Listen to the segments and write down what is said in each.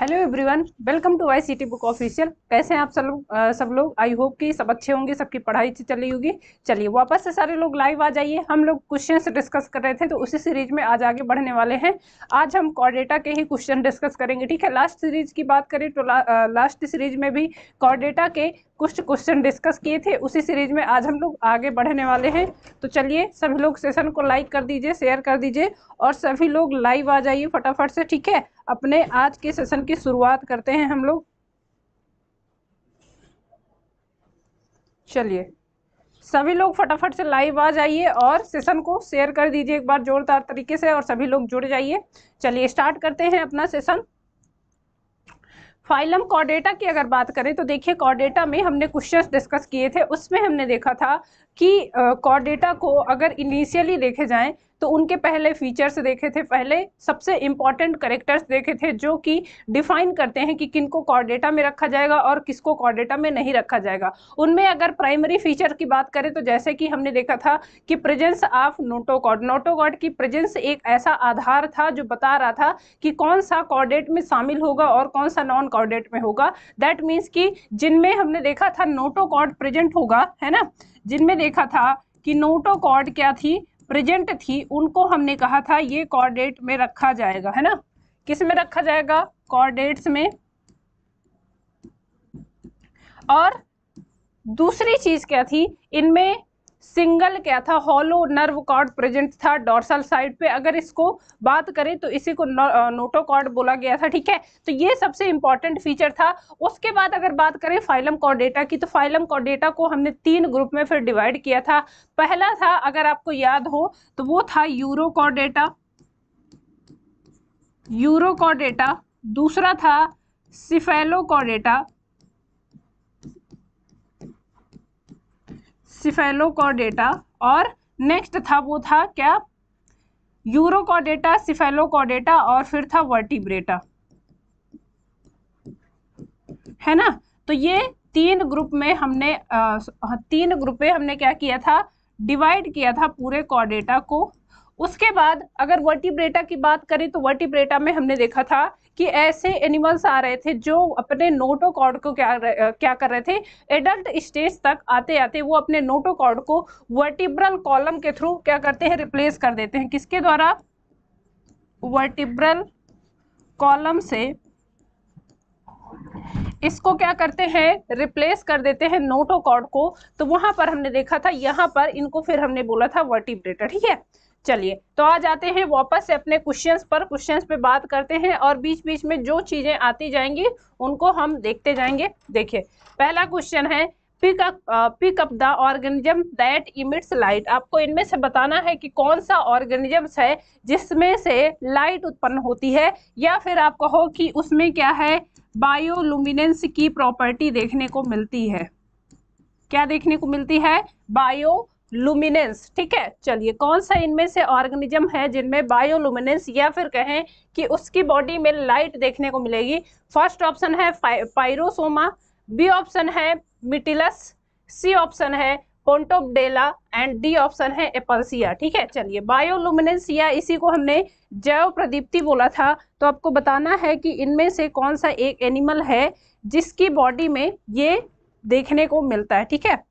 Hello everyone welcome to I C book official कैसे हैं आप सब लोग सब लोग आई होप कि सब अच्छे होंगे सबकी पढ़ाई अच्छी चली होगी चलिए वापस से सारे लोग लाइव आ जाइए हम लोग क्वेश्चन डिस्कस कर रहे थे तो उसी सीरीज में आज आगे बढ़ने वाले हैं आज हम कॉर्डेटा के ही क्वेश्चन डिस्कस करेंगे ठीक है लास्ट सीरीज की बात करें तो ला, आ, लास्ट सीरीज में भी कॉर्डेटा के कुछ क्वेश्चन डिस्कस किए थे उसी सीरीज में आज हम लोग आगे बढ़ने वाले हैं तो चलिए सभी लोग सेशन को लाइक कर दीजिए शेयर कर दीजिए और सभी लोग लाइव आ जाइए फटाफट से ठीक है अपने आज के सेशन की शुरुआत करते हैं हम लोग चलिए सभी लोग फटाफट से लाइव आ जाइए और सेशन को शेयर कर दीजिए एक बार जोरदार तरीके से और सभी लोग जुड़ जाइए चलिए स्टार्ट करते हैं अपना सेशन फाइलम कॉर्डेटा की अगर बात करें तो देखिए कॉर्डेटा में हमने क्वेश्चंस डिस्कस किए थे उसमें हमने देखा था कि कॉर्डेटा को अगर इनिशियली देखे जाएं तो उनके पहले फीचर्स देखे थे पहले सबसे इंपॉर्टेंट करेक्टर्स देखे थे जो कि डिफाइन करते हैं कि किनको कॉर्डेटा में रखा जाएगा और किसको कॉर्डेटा में नहीं रखा जाएगा उनमें अगर प्राइमरी फीचर की बात करें तो जैसे कि हमने देखा था कि प्रेजेंस ऑफ नोटोकॉड नोटोकॉड की प्रेजेंस एक ऐसा आधार था जो बता रहा था कि कौन सा कॉर्डेट में शामिल होगा और कौन सा नॉन कॉर्डेट में होगा दैट मीन्स कि जिनमें हमने देखा था नोटोकॉड प्रेजेंट होगा है ना जिनमें देखा था कि नोटोकॉड क्या थी प्रेजेंट थी उनको हमने कहा था ये कॉर्डेट में रखा जाएगा है ना किस में रखा जाएगा कॉर्डेट्स में और दूसरी चीज क्या थी इनमें सिंगल क्या था हॉलो नर्व कॉर्ड प्रेजेंट था डॉर्सल साइड पे अगर इसको बात करें तो इसी को नोटो कॉर्ड बोला गया था ठीक है तो ये सबसे इंपॉर्टेंट फीचर था उसके बाद अगर बात करें फाइलम कॉर्डेटा की तो फाइलम कॉर्डेटा को हमने तीन ग्रुप में फिर डिवाइड किया था पहला था अगर आपको याद हो तो वो था यूरो कॉर्डेटा यूरो कॉर्डेटा दूसरा था सिफेलो कॉर्डेटा सिफेलोकॉडेटा और नेक्स्ट था वो था क्या यूरोकॉडेटा सिफेलोकॉडेटा और फिर था वर्टिब्रेटा है ना तो ये तीन ग्रुप में हमने आ, तीन ग्रुप में हमने क्या किया था डिवाइड किया था पूरे कॉडेटा को उसके बाद अगर वर्टिब्रेटा की बात करें तो वर्टिब्रेटा में हमने देखा था कि ऐसे एनिमल्स आ रहे थे जो अपने नोटोकॉर्ड को क्या क्या कर रहे थे एडल्ट स्टेज तक आते आते वो अपने नोटोकॉर्ड को वर्टिब्रल कॉलम के थ्रू क्या करते हैं रिप्लेस कर देते हैं किसके द्वारा वर्टिब्रल कॉलम से इसको क्या करते हैं रिप्लेस कर देते हैं नोटोकॉर्ड को तो वहां पर हमने देखा था यहां पर इनको फिर हमने बोला था वर्टिब्रेटर ठीक है चलिए तो आ जाते हैं वापस से अपने क्वेश्चंस पर क्वेश्चंस पे बात करते हैं और बीच बीच में जो चीज़ें आती जाएंगी उनको हम देखते जाएंगे देखिए पहला क्वेश्चन है pick up pick up the organism that emits light आपको इनमें से बताना है कि कौन सा ऑर्गेनिजम्स है जिसमें से लाइट उत्पन्न होती है या फिर आप कहो कि उसमें क्या है बायोलुमिनेंस की प्रॉपर्टी देखने को मिलती है क्या देखने को मिलती है बायो लुमिनेंस ठीक है चलिए कौन सा इनमें से ऑर्गेनिज्म है जिनमें बायोलुमिनेंस या फिर कहें कि उसकी बॉडी में लाइट देखने को मिलेगी फर्स्ट ऑप्शन है पायरोसोमा बी ऑप्शन है मिटिलस सी ऑप्शन है पोन्टोबडेला एंड डी ऑप्शन है एपल्सिया ठीक है चलिए बायोलुमिनेंस या इसी को हमने जैव प्रदीप्ति बोला था तो आपको बताना है कि इनमें से कौन सा एक एनिमल है जिसकी बॉडी में ये देखने को मिलता है ठीक है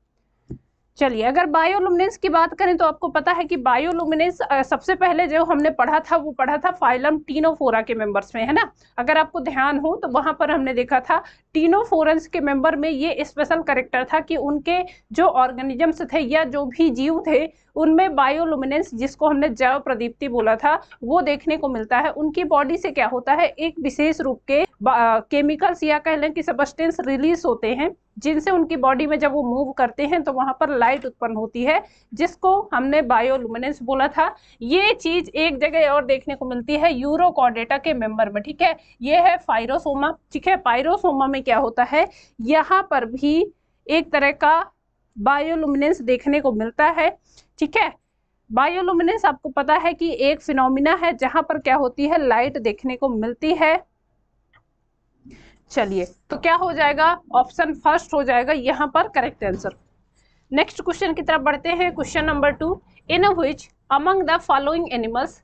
चलिए अगर बायोलुमिनेंस की बात करें तो आपको पता है कि बायोलुमिनेंस सबसे पहले जो हमने पढ़ा था वो पढ़ा था फाइलम टीनोफोरा के मेंबर्स में है ना अगर आपको ध्यान हो तो वहाँ पर हमने देखा था टीनोफोरेंस के मेंबर में ये स्पेशल करेक्टर था कि उनके जो ऑर्गेनिजम्स थे या जो भी जीव थे उनमें बायोलुमिनेंस जिसको हमने जैव प्रदीप्ति बोला था वो देखने को मिलता है उनकी बॉडी से क्या होता है एक विशेष रूप के केमिकल्स या कह लें कि सबस्टेंस रिलीज होते हैं जिनसे उनकी बॉडी में जब वो मूव करते हैं तो वहां पर लाइट उत्पन्न होती है जिसको हमने बायोलुमिनेंस बोला था ये चीज एक जगह और देखने को मिलती है यूरोकॉडेटा के मेंबर में ठीक है ये है फायरोसोमा ठीक है पायरोसोमा में क्या होता है यहाँ पर भी एक तरह का बायोलुमिनेंस देखने को मिलता है ठीक है बायोलुमिनेंस आपको पता है कि एक फिनोमिना है जहां पर क्या होती है लाइट देखने को मिलती है चलिए तो क्या हो जाएगा ऑप्शन फर्स्ट हो जाएगा यहाँ पर करेक्ट आंसर नेक्स्ट क्वेश्चन की तरफ बढ़ते हैं question number two in which among the following animals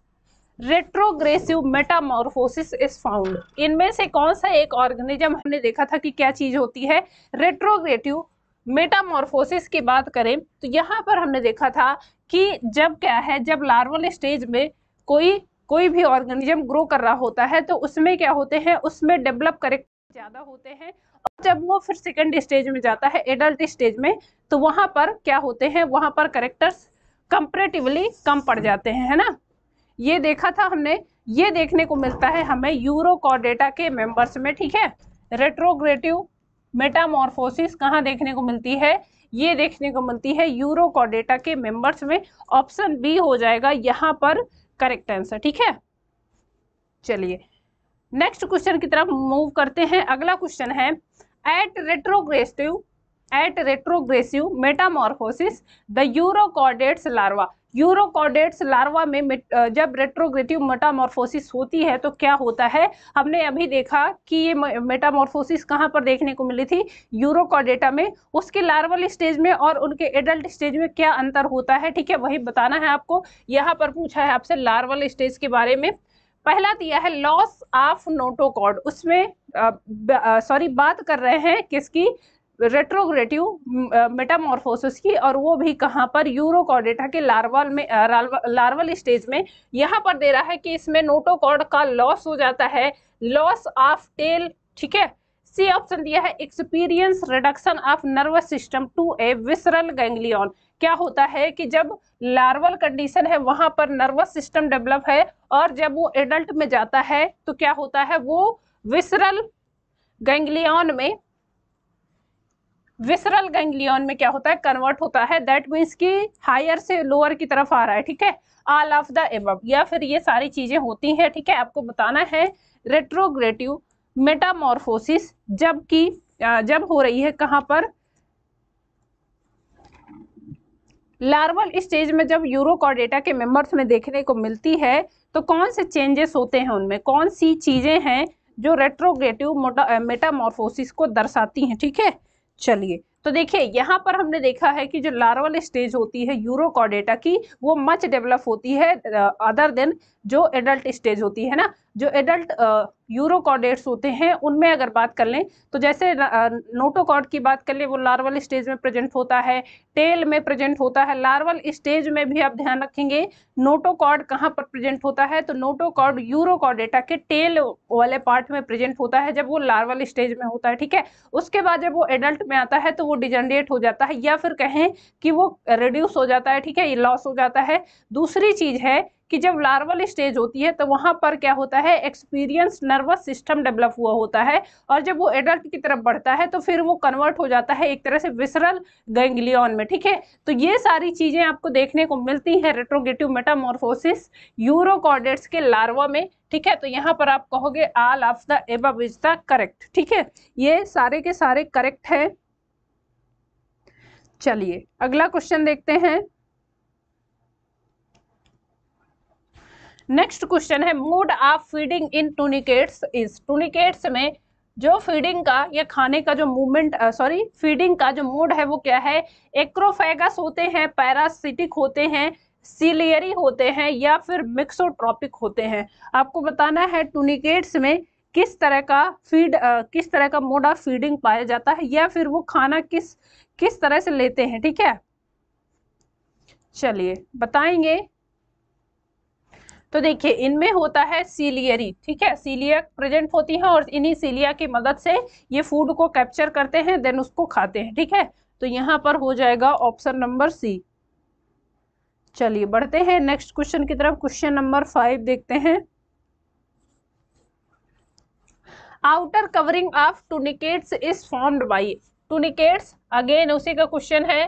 retrogressive metamorphosis is found इनमें से कौन सा एक ऑर्गेनिज्म हमने देखा था कि क्या चीज होती है रेट्रोग्रेटिव मेटामॉर्फोसिस की बात करें तो यहाँ पर हमने देखा था कि जब क्या है जब लार्वल स्टेज में कोई कोई भी ऑर्गेनिज्म ग्रो कर रहा होता है तो उसमें क्या होते हैं उसमें डेवलप करेक्ट ज़्यादा होते हैं और जब वो फिर सेकेंड स्टेज में जाता है एडल्ट स्टेज में तो वहाँ पर क्या होते हैं वहाँ पर करेक्टर्स कंपरेटिवली कम पड़ जाते हैं है ना ये देखा था हमने ये देखने को मिलता है हमें यूरोकॉडेटा के मेंबर्स में ठीक है रेट्रोग्रेटिव मेटामॉर्फोसिस कहाँ देखने को मिलती है ये देखने को मिलती है यूरोकोडेटा के मेंबर्स में ऑप्शन बी हो जाएगा यहाँ पर करेक्ट आंसर ठीक है चलिए नेक्स्ट क्वेश्चन की तरफ मूव करते हैं अगला क्वेश्चन है at retrogressive at retrogressive metamorphosis the urochordates larva urochordates larva में जब रेट्रोग्रेटिव मेटामॉर्फोसिस होती है तो क्या होता है हमने अभी देखा कि ये मेटामॉर्फोसिस कहाँ पर देखने को मिली थी यूरोकॉर्डेटा में उसके लार्वल स्टेज में और उनके एडल्ट स्टेज में क्या अंतर होता है ठीक है वही बताना है आपको यहाँ पर पूछा है आपसे लार्वल स्टेज के बारे में पहला दिया है लॉस ऑफ नोटोकॉर्ड उसमें सॉरी बात कर रहे हैं किसकी रेट्रोग्रेटिव मेटामॉर्फोसिस mm, uh, की और वो भी कहाँ पर यूरोकॉडेटा के लार्वल में लार्वल uh, स्टेज में यहाँ पर दे रहा है कि इसमें नोटोकॉड का लॉस हो जाता है लॉस ऑफ टेल ठीक है सी ऑप्शन दिया है experience reduction of nervous system to a visceral ganglion क्या होता है कि जब लार्वल कंडीशन है वहां पर नर्वस सिस्टम डेवलप है और जब वो एडल्ट में जाता है तो क्या होता है वो विसरल गैंग्लियन में विसरल गैंग्लियन में क्या होता है कन्वर्ट होता है दैट मीन्स कि हायर से लोअर की तरफ आ रहा है ठीक है ऑल ऑफ द एब या फिर ये सारी चीज़ें होती हैं ठीक है आपको बताना है रेट्रोग्रेटिव जब जबकि जब हो रही है कहाँ पर लार्वल स्टेज में जब यूरोकॉर्डेटा के मेंबर्स में देखने को मिलती है तो कौन से चेंजेस होते हैं उनमें कौन सी चीज़ें हैं जो रेट्रोग्रेटिव मेटामोरफोसिस को दर्शाती हैं ठीक है थीके? चलिए तो देखिए यहाँ पर हमने देखा है कि जो लार्वल स्टेज होती है यूरोकॉडेटा की वो मच डेवलप होती है अदर देन जो एडल्ट स्टेज होती है ना जो एडल्ट यूरोकॉडेट्स होते हैं उनमें अगर बात कर लें तो जैसे नोटोकॉड की बात कर लें वो लार्वल स्टेज में प्रेजेंट होता है टेल में प्रेजेंट होता है लार्वल स्टेज में भी आप ध्यान रखेंगे नोटोकॉड कहाँ पर प्रेजेंट होता है तो नोटोकॉड यूरोकॉडेटा के टेल वाले पार्ट में प्रेजेंट होता है जब वो लार्वल स्टेज में होता है ठीक है उसके बाद जब वो एडल्ट में आता है तो वो डिजनरेट हो जाता है या फिर कहें कि वो रिड्यूस हो जाता है ठीक है ये लॉस हो जाता है दूसरी चीज़ है कि जब लार्वल स्टेज होती है तो वहाँ पर क्या होता है एक्सपीरियंस नर्वस सिस्टम डेवलप हुआ होता है और जब वो एडल्ट की तरफ बढ़ता है तो फिर वो कन्वर्ट हो जाता है एक तरह से विसरल गैंग्लियन में ठीक है तो ये सारी चीज़ें आपको देखने को मिलती हैं रेट्रोगेटिव मेटामोरफोसिस यूरोकॉर्डेट्स के लार्वा में ठीक है तो यहाँ पर आप कहोगे all of the above is the correct ठीक है ये सारे के सारे करेक्ट है चलिए अगला क्वेश्चन देखते हैं नेक्स्ट क्वेश्चन है mode of feeding in tunicates is tunicates में जो फीडिंग का या खाने का जो मूवमेंट सॉरी फीडिंग का जो मोड है वो क्या है एक्रोफेगस होते हैं पैरासिटिक होते हैं सीलियरी होते हैं या फिर मिक्सोट्रॉपिक होते हैं आपको बताना है टूनिकेट्स में किस तरह का फीड आ, किस तरह का मोड ऑफ फीडिंग पाया जाता है या फिर वो खाना किस किस तरह से लेते हैं ठीक है चलिए बताएंगे तो देखिए इनमें होता है सीलियरी ठीक है सीलिया प्रेजेंट होती है और इन्हीं सीलिया की मदद से ये फूड को कैप्चर करते हैं देन उसको खाते हैं ठीक है तो यहाँ पर हो जाएगा ऑप्शन नंबर सी चलिए बढ़ते हैं नेक्स्ट क्वेश्चन की तरफ क्वेश्चन नंबर फाइव देखते हैं outer covering of tunicates is formed by tunicates again उसी का क्वेश्चन है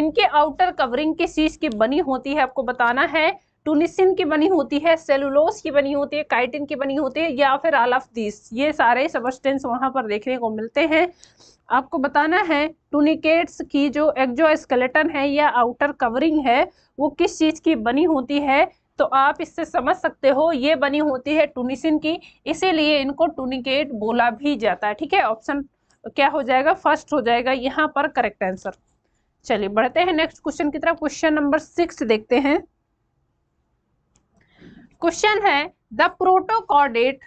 इनके आउटर कवरिंग किस चीज की बनी होती है आपको बताना है टूनिसिन की बनी होती है सेलुलोस की बनी होती है काइटिन की बनी होती है या फिर आल ऑफ दिस ये सारे सबस्टेंस वहाँ पर देखने को मिलते हैं आपको बताना है टूनिकेट्स की जो एक्जोस्केलेटन है या आउटर कवरिंग है वो किस चीज़ की बनी होती है तो आप इससे समझ सकते हो ये बनी होती है टूनिसिन की इसीलिए इनको टूनिकेट बोला भी जाता है ठीक है ऑप्शन क्या हो जाएगा फर्स्ट हो जाएगा यहाँ पर करेक्ट आंसर चलिए बढ़ते हैं नेक्स्ट क्वेश्चन की तरफ क्वेश्चन नंबर सिक्स देखते हैं क्वेश्चन है the protochordate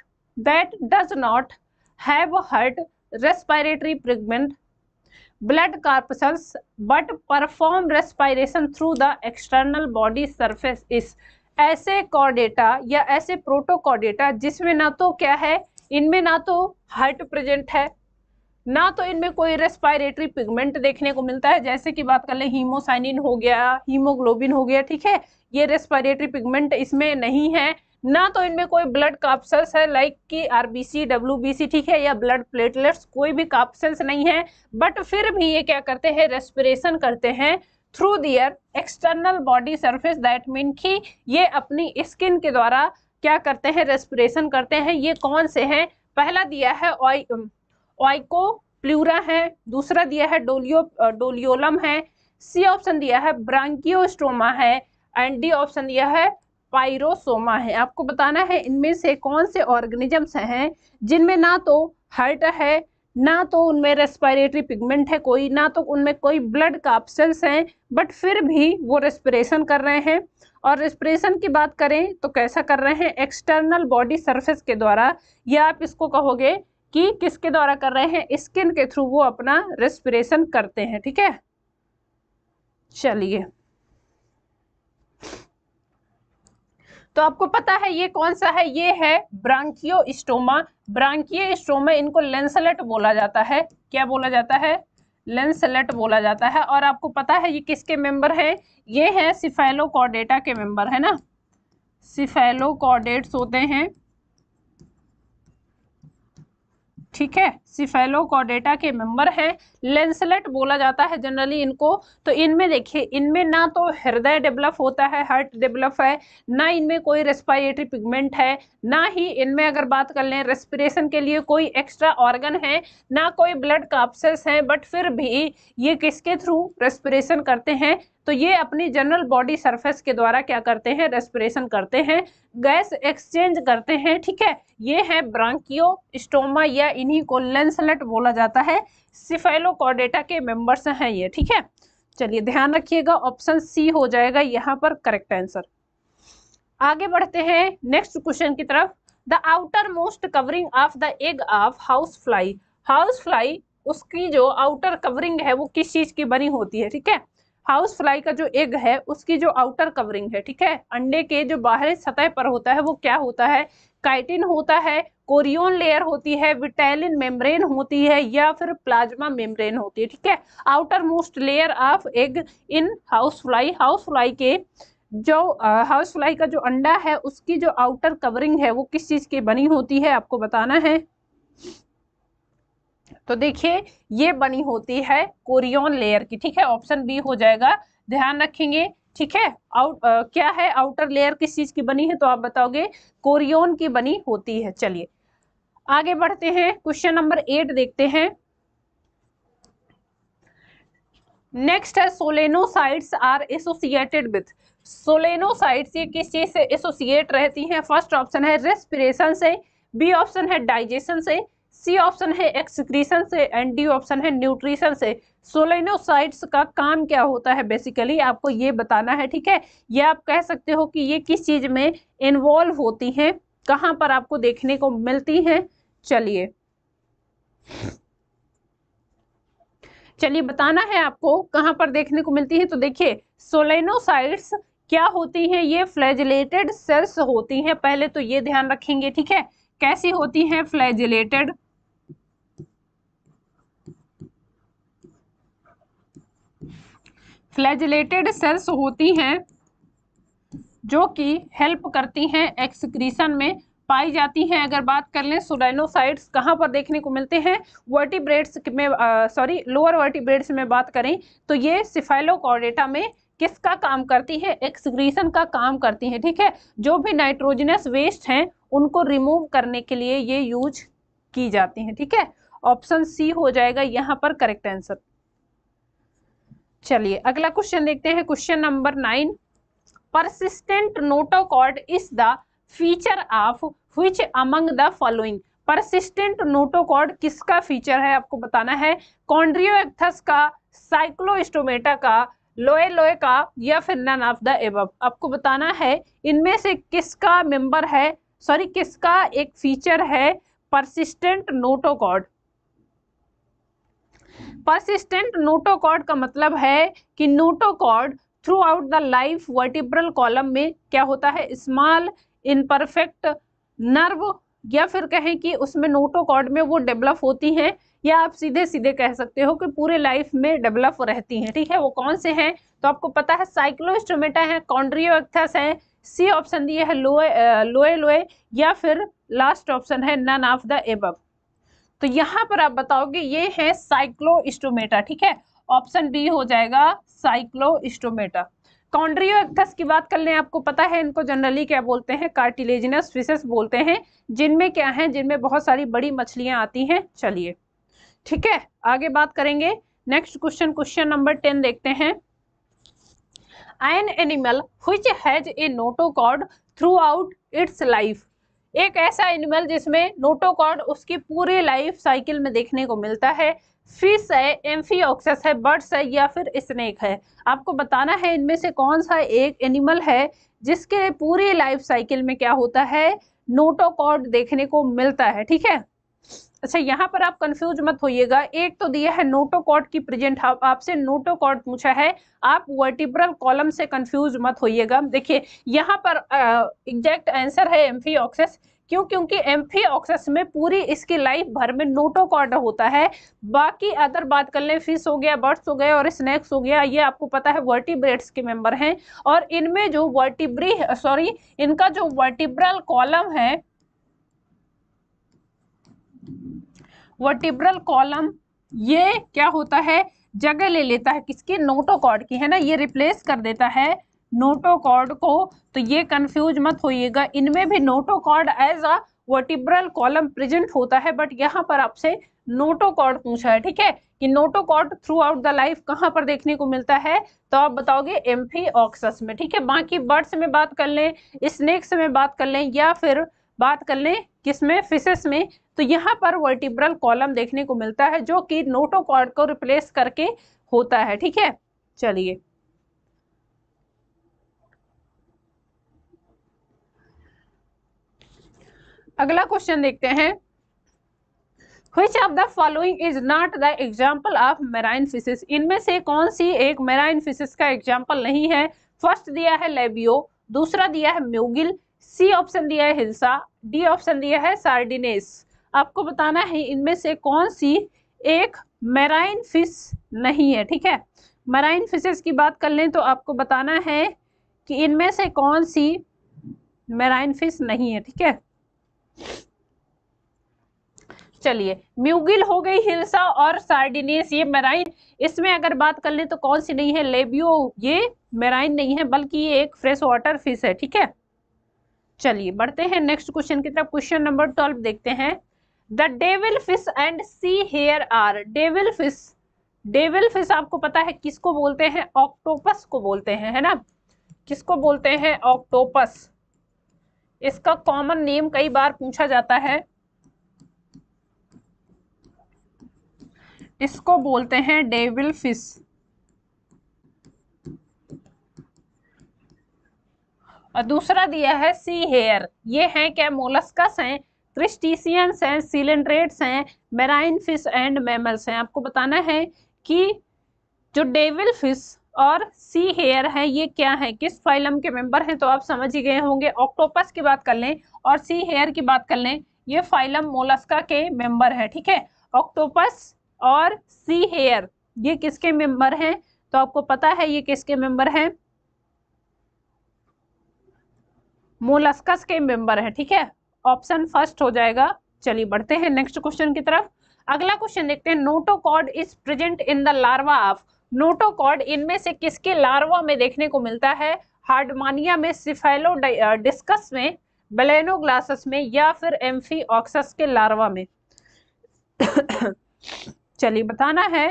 that does not have heart respiratory pigment blood corpuscles but perform respiration through the external body surface is ऐसे कॉर्डेटा या ऐसे प्रोटोकॉर्डेटा जिसमें ना तो क्या है इनमें ना तो हर्ट प्रेजेंट है ना तो इनमें कोई रेस्पायरेटरी पिगमेंट देखने को मिलता है जैसे कि बात कर लें हीमोसाइनिन हो गया हीमोग्लोबिन हो गया ठीक है ये रेस्पायरेटरी पिगमेंट इसमें नहीं है ना तो इनमें कोई ब्लड काप्सल्स है लाइक कि आरबीसी डब्ल्यूबीसी ठीक है या ब्लड प्लेटलेट्स कोई भी काप्सल्स नहीं है बट फिर भी ये क्या करते हैं रेस्पिरेशन करते हैं through their external body surface that mean की ये अपनी स्किन के द्वारा क्या करते हैं रेस्पिरेशन करते हैं ये कौन से हैं पहला दिया है ऑय ओइको प्लूरा है दूसरा दिया है डोलियो डोलियोलम है सी ऑप्शन दिया है ब्रांकियोस्टोमा है एंड डी ऑप्शन दिया है पायरोसोमा है आपको बताना है इनमें से कौन से ऑर्गेनिजम्स हैं जिनमें ना तो हर्ट है ना तो उनमें रेस्पिरेटरी पिगमेंट है कोई ना तो उनमें कोई ब्लड काप्सल्स हैं बट फिर भी वो रेस्पिरेशन कर रहे हैं और रेस्पिरेशन की बात करें तो कैसा कर रहे हैं एक्सटर्नल बॉडी सरफेस के द्वारा या आप इसको कहोगे कि किसके द्वारा कर रहे हैं स्किन के थ्रू वो अपना रेस्पिरेशन करते हैं ठीक है चलिए तो आपको पता है ये कौन सा है ये है ब्रांकियो स्टोमा ब्रांकियो स्टोमा इनको लेंसलेट बोला जाता है क्या बोला जाता है लेंसलेट बोला जाता है और आपको पता है ये किसके मेंबर है ये है सिफेलोकॉडेटा के मेंबर है ना सिफेलोकॉर्डेट्स होते हैं ठीक है कॉडेटा के मेंबर हैं लेंसलेट बोला जाता है जनरली इनको तो इनमें देखिए इनमें ना तो हृदय डेवलप होता है हार्ट डेवलप है ना इनमें कोई रेस्पायरेटरी पिगमेंट है ना ही इनमें अगर बात कर लें रेस्पिरेशन के लिए कोई एक्स्ट्रा ऑर्गन है ना कोई ब्लड काप्सेस हैं बट फिर भी ये किसके थ्रू रेस्पिरेशन करते हैं तो ये अपनी जनरल बॉडी सरफेस के द्वारा क्या करते हैं रेस्पिरेशन करते हैं गैस एक्सचेंज करते हैं ठीक है ये है ब्रांकियो स्टोमा या इन्हीं को लेंसलेट बोला जाता है सिफेलोकॉडेटा के मेंबर्स हैं ये ठीक है चलिए ध्यान रखिएगा ऑप्शन सी हो जाएगा यहाँ पर करेक्ट आंसर आगे बढ़ते हैं नेक्स्ट क्वेश्चन की तरफ the outermost covering of the egg of house fly house fly उसकी जो आउटर कवरिंग है वो किस चीज की बनी होती है ठीक है हाउस फ्लाई का जो एग है उसकी जो आउटर कवरिंग है ठीक है अंडे के जो बाहरी सतह पर होता है वो क्या होता है काइटिन होता है कोरियोन लेयर होती है विटैलिन मेम्ब्रेन होती है या फिर प्लाज्मा मेम्ब्रेन होती है ठीक है outermost layer of egg in house fly house fly के जो हाउस फ्लाई का जो अंडा है उसकी जो आउटर कवरिंग है वो किस चीज की बनी होती है आपको बताना है तो देखिए ये बनी होती है कोरियोन लेयर की ठीक है ऑप्शन बी हो जाएगा ध्यान रखेंगे ठीक है आउट क्या है आउटर लेयर किस चीज की बनी है तो आप बताओगे कोरियोन की बनी होती है चलिए आगे बढ़ते हैं क्वेश्चन नंबर एट देखते हैं नेक्स्ट है solenocytes are associated with solenocytes ये किस चीज से एसोसिएट रहती हैं फर्स्ट ऑप्शन है रेस्पिरेशन से बी ऑप्शन है डाइजेशन से सी ऑप्शन है एक्सक्रीशन से एंड डी ऑप्शन है न्यूट्रिशन से सोलेनोसाइट्स का काम क्या होता है बेसिकली आपको ये बताना है ठीक है या आप कह सकते हो कि ये किस चीज में इन्वॉल्व होती हैं कहाँ पर आपको देखने को मिलती हैं चलिए चलिए बताना है आपको कहां पर देखने को मिलती है तो देखिए सोलेनोसाइट्स क्या होती हैं ये फ्लैजिलेटेड सेल्स होती हैं पहले तो ये ध्यान रखेंगे ठीक है कैसी होती हैं फ्लैजिलेटेड फ्लैजिलेटेड सेल्स होती हैं जो कि हेल्प करती हैं एक्सक्रीशन में पाई जाती हैं अगर बात कर लें सोलैनोसाइट्स कहाँ पर देखने को मिलते हैं वर्टिब्रेड्स में सॉरी लोअर वर्टिब्रेड्स में बात करें तो ये सिफाइलोकॉर्डेटा में किसका काम करती है एक्सक्रीशन का काम करती है ठीक है जो भी नाइट्रोजनस वेस्ट हैं उनको रिमूव करने के लिए ये यूज की जाती हैं ठीक है ऑप्शन सी हो जाएगा यहाँ पर करेक्ट आंसर चलिए अगला क्वेश्चन देखते हैं question number nine persistent notochord is the feature of which among the following persistent notochord किसका फीचर है आपको बताना है कॉन्ड्रियोएक्थस का साइक्लोस्टोमेटा का लोए लोए का या फिर नन ऑफ द एब आपको बताना है इनमें से किसका मेंबर है सॉरी किसका एक फीचर है परसिस्टेंट नोटोकॉर्ड परसिस्टेंट नोटोकॉर्ड का मतलब है कि notochord throughout the life vertebral column में क्या होता है स्मॉल इनपरफेक्ट नर्व या फिर कहें कि उसमें नोटोकॉर्ड में वो डेवलप होती हैं या आप सीधे सीधे कह सकते हो कि पूरे लाइफ में डेवलप रहती हैं ठीक है वो कौन से हैं तो आपको पता है साइक्लोस्टोमेटा है एक्थस है सी ऑप्शन दिए है लोए लोए लोए या फिर लास्ट ऑप्शन है नन ऑफ द एबव तो यहाँ पर आप बताओगे ये है साइक्लोस्टोमेटा ठीक है ऑप्शन बी हो जाएगा साइक्लोस्टोमेटा कॉन्ड्रियो एक्थस की बात कर लें आपको पता है इनको जनरली क्या बोलते हैं कार्टिलेजिनस फिशेस बोलते हैं जिनमें क्या है जिनमें बहुत सारी बड़ी मछलियां आती हैं चलिए ठीक है आगे बात करेंगे next question question number ten देखते हैं an animal which has a notochord throughout its life एक ऐसा एनिमल जिसमें नोटोकॉर्ड उसकी पूरे लाइफ साइकिल में देखने को मिलता है फिश है एम्फियोक्सस है बर्ड्स है या फिर स्नेक है आपको बताना है इनमें से कौन सा एक एनिमल है जिसके पूरे लाइफ साइकिल में क्या होता है नोटोकॉर्ड देखने को मिलता है ठीक है अच्छा यहाँ पर आप कंफ्यूज मत होइएगा एक तो दिया है नोटोकॉट की प्रेजेंट आपसे नोटोकॉट पूछा है आप वर्टिब्रल कॉलम से कंफ्यूज मत होइएगा देखिए यहाँ पर एग्जैक्ट आंसर है एम्फियोक्सेस क्यों क्योंकि एम्फीऑक्सस में पूरी इसकी लाइफ भर में नोटोकॉर्ड होता है बाकी अदर बात कर लें फिश हो गया बर्ड्स हो गए और स्नैक्स हो गया ये आपको पता है वर्टिब्रेट्स के मेंबर हैं और इनमें जो वर्टिब्री सॉरी इनका जो वर्टिब्रल कॉलम है वर्टिब्रल कॉलम ये क्या होता है जगह ले लेता है किसकी नोटोकॉर्ड की है ना ये रिप्लेस कर देता है नोटोकॉर्ड को तो ये कंफ्यूज मत होइएगा इनमें भी notochord as a vertebral column present होता है बट यहाँ पर आपसे नोटोकॉर्ड पूछा है ठीक है कि notochord throughout the life कहाँ पर देखने को मिलता है तो आप बताओगे एम्फी ऑक्सस में ठीक है बाकी बर्ड्स में बात कर लें स्नेक्स में बात कर लें या फिर बात कर लें किसमें फिशेस में तो यहाँ पर वर्टिब्रल कॉलम देखने को मिलता है जो कि नोटोकॉर्ड को रिप्लेस करके होता है ठीक है चलिए अगला क्वेश्चन देखते हैं Which of the following is not the example of marine fishes? इनमें से कौन सी एक marine fishes का example नहीं है फर्स्ट दिया है लेबियो दूसरा दिया है म्यूगिल सी ऑप्शन दिया है हिलसा डी ऑप्शन दिया है सार्डिनेस आपको बताना है इनमें से कौन सी एक मैराइन फिश नहीं है ठीक है मैराइन फिशेस की बात कर लें तो आपको बताना है कि इनमें से कौन सी मैराइन फिश नहीं है ठीक है चलिए म्यूगिल हो गई हिलसा और सार्डिनेस ये मेराइन इसमें अगर बात कर ले तो कौन सी नहीं है लेबियो ये मेराइन नहीं है बल्कि ये एक फ्रेश वाटर फिश है ठीक है चलिए बढ़ते हैं नेक्स्ट क्वेश्चन की तरफ क्वेश्चन नंबर ट्वेल्व देखते हैं the devil fish and see here are devil fish devil fish आपको पता है किसको बोलते हैं ऑक्टोपस को बोलते हैं है ना किसको बोलते हैं ऑक्टोपस इसका कॉमन नेम कई बार पूछा जाता है इसको बोलते हैं डेविल फिश और दूसरा दिया है सी हेयर ये हैं क्या मोलस्कस हैं क्रिस्टीसियंस हैं सिलेंड्रेट्स हैं मेराइन फिश एंड मैमल्स हैं आपको बताना है कि जो डेविल फिश और सी हेयर है ये क्या है किस फाइलम के मेंबर हैं तो आप समझ ही गए होंगे ऑक्टोपस की बात कर लें और सी हेयर की बात कर लें ये फाइलम मोलस्का के मेंबर है ठीक है ऑक्टोपस और सी हेयर ये किसके मेंबर हैं तो आपको पता है ये किसके मेंबर हैं मोलस्कस के मेंबर है ठीक है ऑप्शन फर्स्ट हो जाएगा चलिए बढ़ते हैं नेक्स्ट क्वेश्चन की तरफ अगला क्वेश्चन देखते हैं notochord is present in the larva of notochord इनमें से किसके लार्वा में देखने को मिलता है हार्डमानिया में सिफेलो डिस्कस में बलेनोग्लासस में या फिर एम्फी ऑक्सस के लार्वा में चलिए बताना है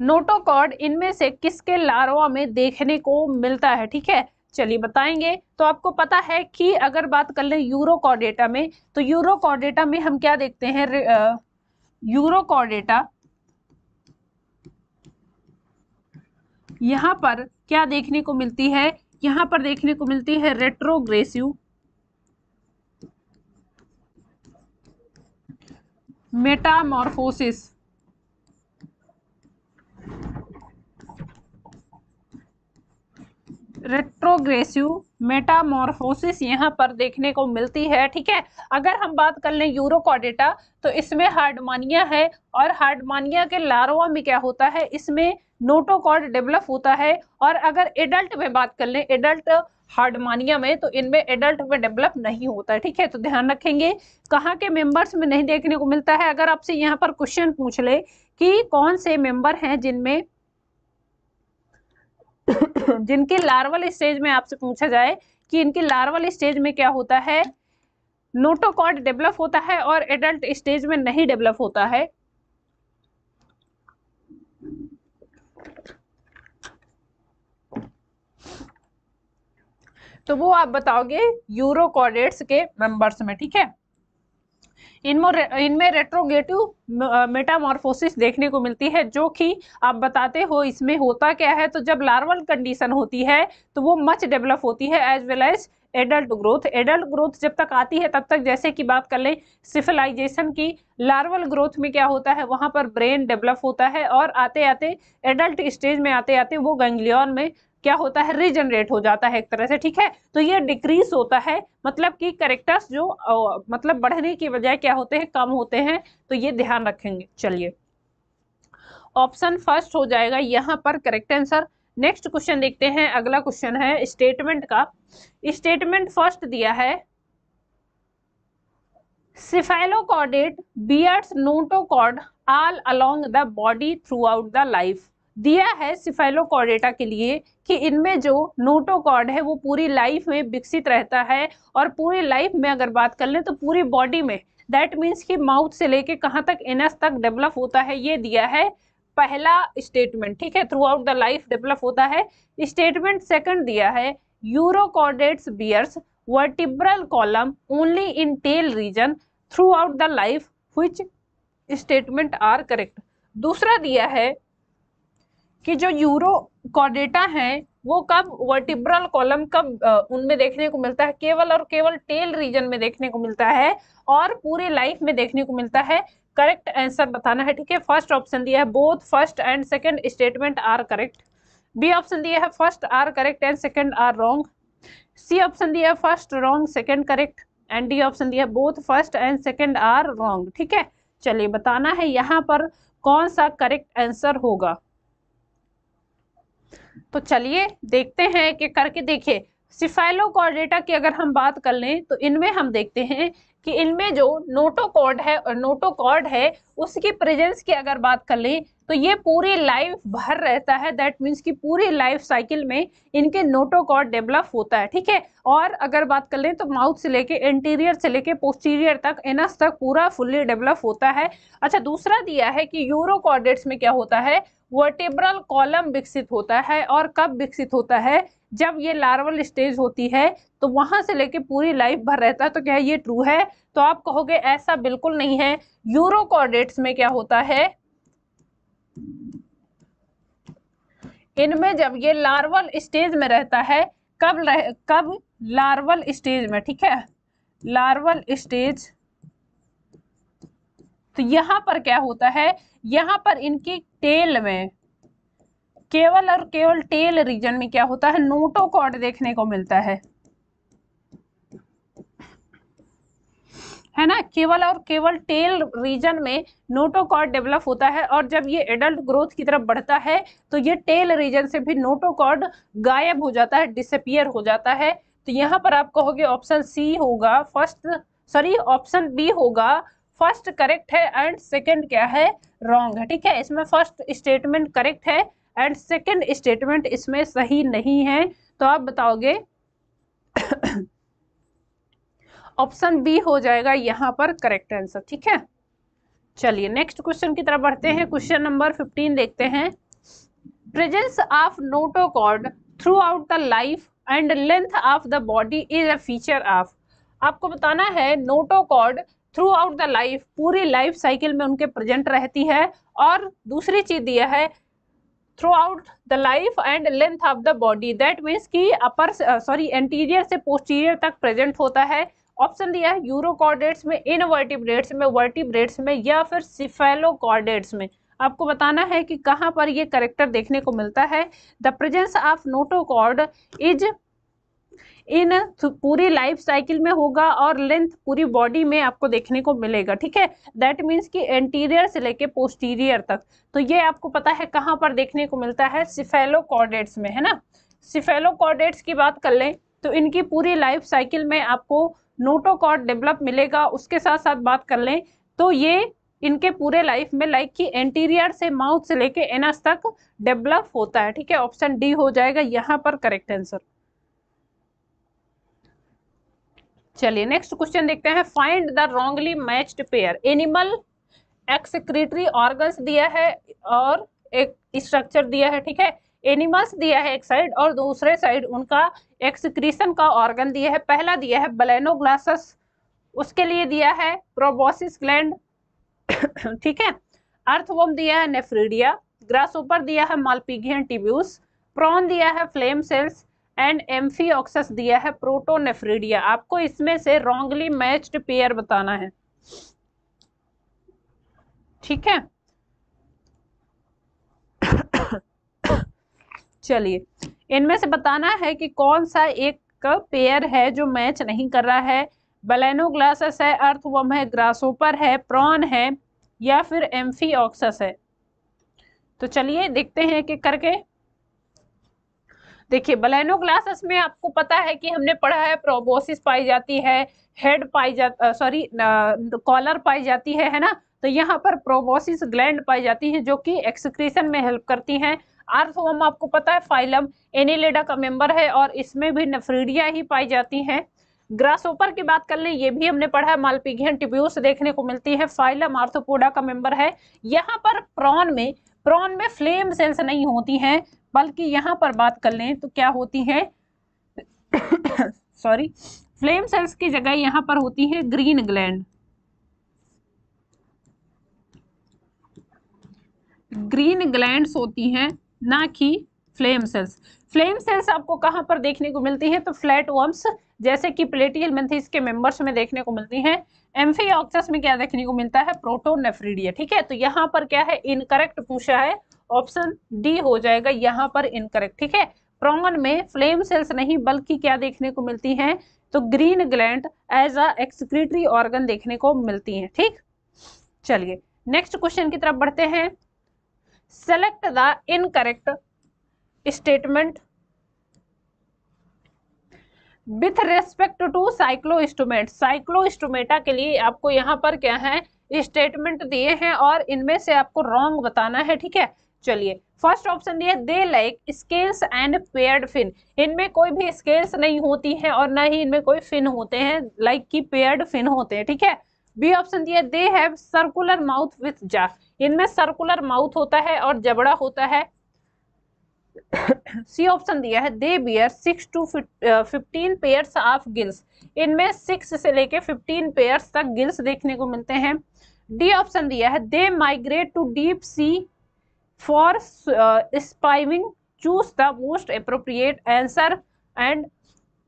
नोटोकॉड इनमें से किसके लार्वा में देखने को मिलता है ठीक है चलिए बताएंगे तो आपको पता है कि अगर बात कर लें यूरोकॉर्डेटा में तो यूरोकॉर्डेटा में हम क्या देखते हैं यूरोकॉर्डेटा यहाँ पर क्या देखने को मिलती है यहाँ पर देखने को मिलती है रेट्रोग्रेसिव मेटामॉर्फोसिस रेट्रोग्रेसिव मेटामोरफोसिस यहाँ पर देखने को मिलती है ठीक है अगर हम बात कर लें यूरोकॉडेटा तो इसमें हार्डमानिया है और हार्डमानिया के लारोवा में क्या होता है इसमें नोटोकॉड डेवलप होता है और अगर एडल्ट में बात कर लें एडल्ट हार्डमानिया में तो इनमें एडल्ट में डेवलप नहीं होता है ठीक है तो ध्यान रखेंगे कहाँ के मेंबर्स में नहीं देखने को मिलता है अगर आपसे यहाँ पर क्वेश्चन पूछ ले कि कौन से मेंबर हैं जिनमें जिनके लार्वल स्टेज में आपसे पूछा जाए कि इनके लार्वल स्टेज में क्या होता है नोटोकॉड डेवलप होता है और एडल्ट स्टेज में नहीं डेवलप होता है तो वो आप बताओगे यूरोकॉडेट्स के मेंबर्स में ठीक है इनमें इनमें रेट्रोगेटिव मेटामॉर्फोसिस देखने को मिलती है जो कि आप बताते हो इसमें होता क्या है तो जब लार्वल कंडीशन होती है तो वो मच डेवलप होती है as well as adult growth adult growth जब तक आती है तब तक जैसे कि बात कर लें सिफिलाइजेशन की लार्वल ग्रोथ में क्या होता है वहाँ पर ब्रेन डेवलप होता है और आते आते एडल्ट स्टेज में आते आते वो गंगलियन में क्या होता है रिजनरेट हो जाता है एक तरह से ठीक है तो ये डिक्रीज होता है मतलब कि करेक्टर्स जो आ, मतलब बढ़ने की बजाय क्या होते हैं कम होते हैं तो ये ध्यान रखेंगे चलिए ऑप्शन फर्स्ट हो जाएगा यहाँ पर करेक्ट आंसर नेक्स्ट क्वेश्चन देखते हैं अगला क्वेश्चन है स्टेटमेंट का स्टेटमेंट फर्स्ट दिया है cephalochordates bears notochord all along the body throughout the life दिया है सिफेलोकॉर्डेटा के लिए कि इनमें जो नोटोकॉर्ड है वो पूरी लाइफ में विकसित रहता है और पूरी लाइफ में अगर बात कर लें तो पूरी बॉडी में दैट मीन्स कि माउथ से लेके कहाँ तक एनस तक डेवलप होता है ये दिया है पहला स्टेटमेंट ठीक है throughout the life develop होता है स्टेटमेंट सेकंड दिया है urochordates bears vertebral column only in tail region throughout the life which statement are correct दूसरा दिया है कि जो यूरो कॉडेटा है वो कब वर्टिब्रल कॉलम कब उनमें देखने को मिलता है केवल और केवल टेल रीजन में देखने को मिलता है और पूरे लाइफ में देखने को मिलता है करेक्ट आंसर बताना है ठीक है फर्स्ट ऑप्शन दिया है both first and second statement are correct B option दिया है first are correct and second are wrong C option दिया है first wrong second correct and D option दिया है both first and second are wrong ठीक है चलिए बताना है यहाँ पर कौन सा करेक्ट आंसर होगा तो चलिए देखते हैं कि करके देखिए सिफाइलो कॉर्डेटा की अगर हम बात कर लें तो इनमें हम देखते हैं कि इनमें जो नोटोकॉर्ड है और नोटोकॉर्ड है उसकी प्रेजेंस की अगर बात कर लें तो ये पूरी लाइफ भर रहता है दैट मीन्स कि पूरी लाइफ साइकिल में इनके नोटोकॉर्ड डेवलप होता है ठीक है और अगर बात कर लें तो माउथ से लेके इंटीरियर से लेके पोस्टीरियर तक एनस तक पूरा फुल्ली डेवलप होता है अच्छा दूसरा दिया है कि यूरोकॉर्डेट्स में क्या होता है वर्टेब्रल कॉलम विकसित होता है और कब विकसित होता है जब ये लार्वल स्टेज होती है तो वहाँ से लेके पूरी लाइफ भर रहता है तो क्या ये ट्रू है तो आप कहोगे ऐसा बिल्कुल नहीं है यूरोकॉर्डेट्स में क्या होता है इनमें जब ये लार्वल स्टेज में रहता है कब रह, कब लार्वल स्टेज में ठीक है लार्वल स्टेज तो यहां पर क्या होता है यहां पर इनकी टेल में केवल और केवल टेल रीजन में क्या होता है नोटोकॉड देखने को मिलता है है ना केवल और केवल टेल रीजन में नोटोकॉर्ड डेवलप होता है और जब ये एडल्ट ग्रोथ की तरफ बढ़ता है तो ये टेल रीजन से भी नोटोकॉर्ड गायब हो जाता है डिसअपियर हो जाता है तो यहाँ पर आप कहोगे ऑप्शन सी होगा फर्स्ट सॉरी ऑप्शन बी होगा फर्स्ट करेक्ट है एंड सेकंड क्या है रॉन्ग है ठीक है इसमें फर्स्ट स्टेटमेंट करेक्ट है एंड सेकंड स्टेटमेंट इसमें सही नहीं है तो आप बताओगे ऑप्शन बी हो जाएगा यहाँ पर करेक्ट आंसर ठीक है चलिए नेक्स्ट क्वेश्चन की तरफ बढ़ते हैं क्वेश्चन नंबर फिफ्टीन देखते हैं presence of notochord throughout the life and length of the body is a feature of आपको बताना है notochord throughout the life पूरी लाइफ साइकिल में उनके प्रेजेंट रहती है और दूसरी चीज दिया है throughout the life and length of the body that means की अपर सॉरी एंटीरियर से पोस्टीरियर तक प्रेजेंट होता है ऑप्शन दिया है यूरोकॉर्डेट्स में इन वर्टिब्रेट्स में वर्टिब्रेट्स में या फिर सिफेलोकॉर्डेट्स में आपको बताना है कि कहाँ पर ये करेक्टर देखने को मिलता है the presence of notochord is in पूरी लाइफ साइकिल में होगा और लेंथ पूरी बॉडी में आपको देखने को मिलेगा ठीक है दैट मीन्स कि एंटीरियर से लेके पोस्टीरियर तक तो ये आपको पता है कहाँ पर देखने को मिलता है सिफेलोकॉर्डेट्स में है ना सिफेलोकॉर्डेट्स की बात कर लें तो इनकी पूरी लाइफ साइकिल में आपको नोटोकॉट डेवलप मिलेगा उसके साथ साथ बात कर लें तो ये इनके पूरे लाइफ में लाइक कि एंटीरियर से माउथ से लेके एनस तक डेवलप होता है ठीक है ऑप्शन डी हो जाएगा यहाँ पर करेक्ट आंसर चलिए नेक्स्ट क्वेश्चन देखते हैं find the wrongly matched pair animal excretory organs दिया है और एक स्ट्रक्चर दिया है ठीक है एनिमल्स दिया है एक साइड और दूसरे साइड उनका एक्सक्रीशन का ऑर्गन दिया है पहला दिया है बलेनोग्लासस उसके लिए दिया है प्रोबोसिस ग्लैंड ठीक है अर्थवोम दिया है नेफ्रीडिया ग्रास ऊपर दिया है मालपीघियन टिब्यूस प्रॉन दिया है फ्लेम सेल्स एंड एम्फीऑक्सस दिया है प्रोटोनेफ्रीडिया आपको इसमें से रॉन्गली मैच्ड पेयर बताना है ठीक है चलिए इनमें से बताना है कि कौन सा एक पेयर है जो मैच नहीं कर रहा है बलेनो ग्लासस है अर्थवम है ग्रासोपर है प्रॉन है या फिर एम्फी है तो चलिए देखते हैं कि करके देखिए बलैनो ग्लासेस में आपको पता है कि हमने पढ़ा है प्रोबोसिस पाई जाती है हेड पाई जा सॉरी कॉलर पाई जाती है है ना तो यहाँ पर प्रोबोसिस ग्लैंड पाई जाती है जो कि एक्सक्रीशन में हेल्प करती हैं आर्थवर्म आपको पता है फाइलम एनिलेडा का मेंबर है और इसमें भी नफ्रीडिया ही पाई जाती हैं ग्रासोपर की बात कर लें ये भी हमने पढ़ा है मालपीघियन टिब्यूस देखने को मिलती है फाइलम आर्थोपोडा का मेंबर है यहाँ पर प्रॉन में प्रॉन में फ्लेम सेल्स नहीं होती हैं बल्कि यहाँ पर बात कर लें तो क्या होती है सॉरी फ्लेम सेल्स की जगह यहाँ पर होती है ग्रीन ग्लैंड ग्रीन ग्लैंड्स होती हैं ना कि फ्लेम सेल्स फ्लेम सेल्स आपको कहाँ पर देखने को मिलती है तो फ्लैट वर्म्स जैसे कि प्लेटियल मेंथिस के मेंबर्स में देखने को मिलती हैं एम्फीऑक्सस में क्या देखने को मिलता है प्रोटोनेफ्रीडिया ठीक है तो यहाँ पर क्या है इनकरेक्ट पूछा है ऑप्शन डी हो जाएगा यहाँ पर इनकरेक्ट ठीक है प्रोंगन में फ्लेम सेल्स नहीं बल्कि क्या देखने को मिलती हैं तो green gland as a excretory organ देखने को मिलती हैं ठीक चलिए नेक्स्ट क्वेश्चन की तरफ बढ़ते हैं select the incorrect statement with respect to cyclo cyclostomata के लिए आपको यहाँ पर क्या है स्टेटमेंट दिए हैं और इनमें से आपको रॉन्ग बताना है ठीक है चलिए फर्स्ट ऑप्शन दिया they like scales and paired fin इनमें कोई भी स्केल्स नहीं होती है और ना ही इनमें कोई फिन होते हैं लाइक like की पेयर्ड फिन होते हैं ठीक है बी ऑप्शन दिया they have circular mouth with jaw इनमें सर्कुलर माउथ होता है और जबड़ा होता है सी ऑप्शन दिया है they bear six to fifteen pairs of gills इनमें सिक्स से लेके फिफ्टीन पेयर्स तक गिल्स देखने को मिलते हैं डी ऑप्शन दिया है they migrate to deep sea for spawning choose the most appropriate answer and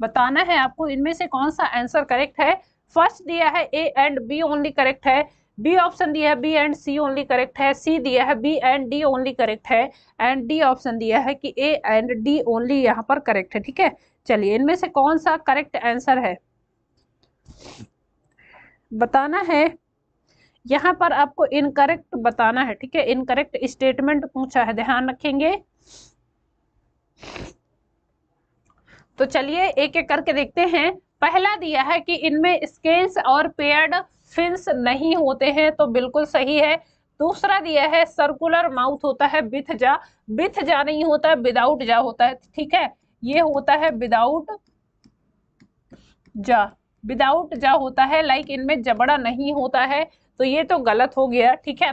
बताना है आपको इनमें से कौन सा आंसर करेक्ट है फर्स्ट दिया है A and B only correct है बी ऑप्शन दिया है B and C only correct है सी दिया है B and D only correct है एंड डी ऑप्शन दिया है कि ए एंड डी ओनली यहाँ पर करेक्ट है ठीक है चलिए इनमें से कौन सा करेक्ट आंसर है बताना है यहाँ पर आपको इनकरेक्ट बताना है ठीक है इनकरेक्ट स्टेटमेंट पूछा है ध्यान रखेंगे तो चलिए एक एक करके देखते हैं पहला दिया है कि इनमें स्केल्स और पेयर्ड फिन्स नहीं होते हैं तो बिल्कुल सही है दूसरा दिया है सर्कुलर माउथ होता है बिथ जा बिथ जा नहीं होता विदाउट जा होता है ठीक है ये होता है विदाउट जा विदाउट जा होता है लाइक इनमें जबड़ा नहीं होता है तो ये तो गलत हो गया ठीक है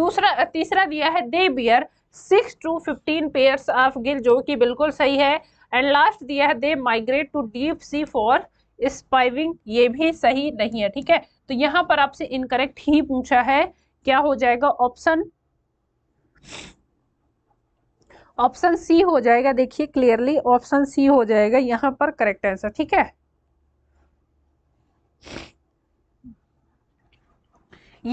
दूसरा तीसरा दिया है they bear six to fifteen pairs of gill जो कि बिल्कुल सही है एंड लास्ट दिया है they migrate to deep sea for spawning ये भी सही नहीं है ठीक है तो यहाँ पर आपसे इनकरेक्ट ही पूछा है क्या हो जाएगा ऑप्शन ऑप्शन सी हो जाएगा देखिए क्लियरली ऑप्शन सी हो जाएगा यहाँ पर करेक्ट आंसर ठीक है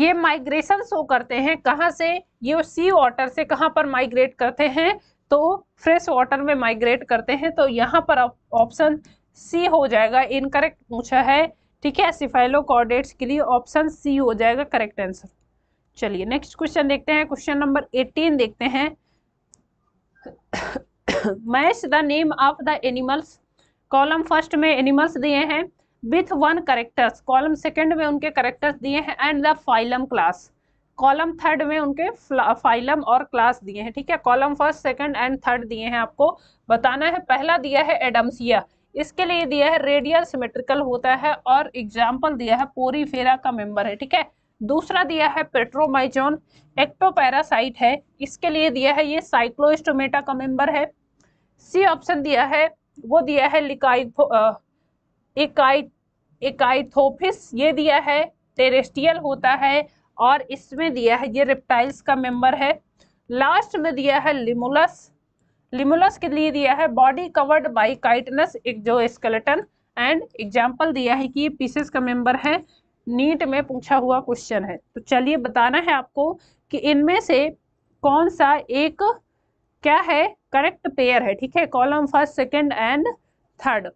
ये माइग्रेशन शो करते हैं कहां से ये सी वाटर से कहां पर माइग्रेट करते हैं तो फ्रेश वाटर में माइग्रेट करते हैं तो यहां पर ऑप्शन सी हो जाएगा इनकरेक्ट पूछा है ठीक है सिफाइलो कॉर्डेट्स के लिए ऑप्शन सी हो जाएगा करेक्ट आंसर चलिए नेक्स्ट क्वेश्चन देखते हैं क्वेश्चन नंबर एटीन देखते हैं match the name of the animals column first में एनिमल्स दिए हैं with one characters column second में उनके करेक्टर्स दिए हैं and the phylum class column third में उनके फाइलम और क्लास दिए हैं ठीक है column first second and third दिए हैं आपको बताना है पहला दिया है एडम्सिया इसके लिए दिया है रेडियल सिमेट्रिकल होता है और एग्जाम्पल दिया है पोरीफेरा का मेंबर है ठीक है दूसरा दिया है पेट्रोमाइजोन एक्टोपैरासाइट है इसके लिए दिया है ये साइक्लोस्टोमेटा का मेंबर है सी ऑप्शन दिया है वो दिया है लिकाइथोफिस ये दिया है टेरेस्टियल होता है और इसमें दिया है ये रेप्टाइल्स का मेंबर है लास्ट में दिया है लिमुलस लिमुलस के लिए दिया है बॉडी कवर्ड बाई काइटनस एक जो स्केलेटन एंड एग्जाम्पल दिया है कि ये पीसेस का मेंबर है नीट में पूछा हुआ क्वेश्चन है तो चलिए बताना है आपको कि इनमें से कौन सा एक क्या है करेक्ट पेयर है ठीक है column first second and third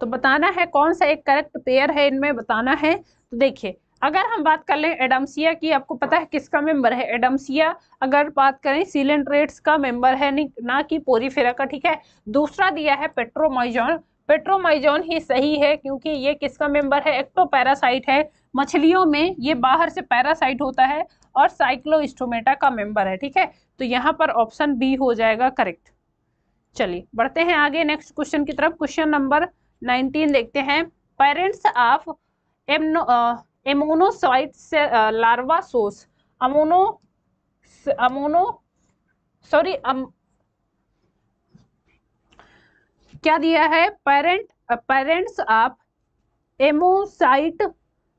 तो बताना है कौन सा एक करेक्ट पेयर है इनमें बताना है तो देखिए अगर हम बात कर लें एडम्सिया की आपको पता है किसका मेंबर है एडम्सिया अगर बात करें सीलेंट रेट्स का मेंबर है ना कि पोरीफेरा का ठीक है दूसरा दिया है पेट्रोमाइजोन पेट्रोमाइजोन ही सही है क्योंकि ये किसका मेंबर है एक्टोपैरासाइट है मछलियों में ये बाहर से पैरासाइट होता है और साइक्लोस्टोमेटा का मेंबर है ठीक है तो यहाँ पर ऑप्शन बी हो जाएगा करेक्ट चलिए बढ़ते हैं आगे नेक्स्ट क्वेश्चन की तरफ क्वेश्चन नंबर नाइनटीन देखते हैं पेरेंट्स ऑफ एमनो एमोनोसाइट से लार्वा सोस अमोनो अमोनो सॉरी क्या दिया है parent parents of ammocoete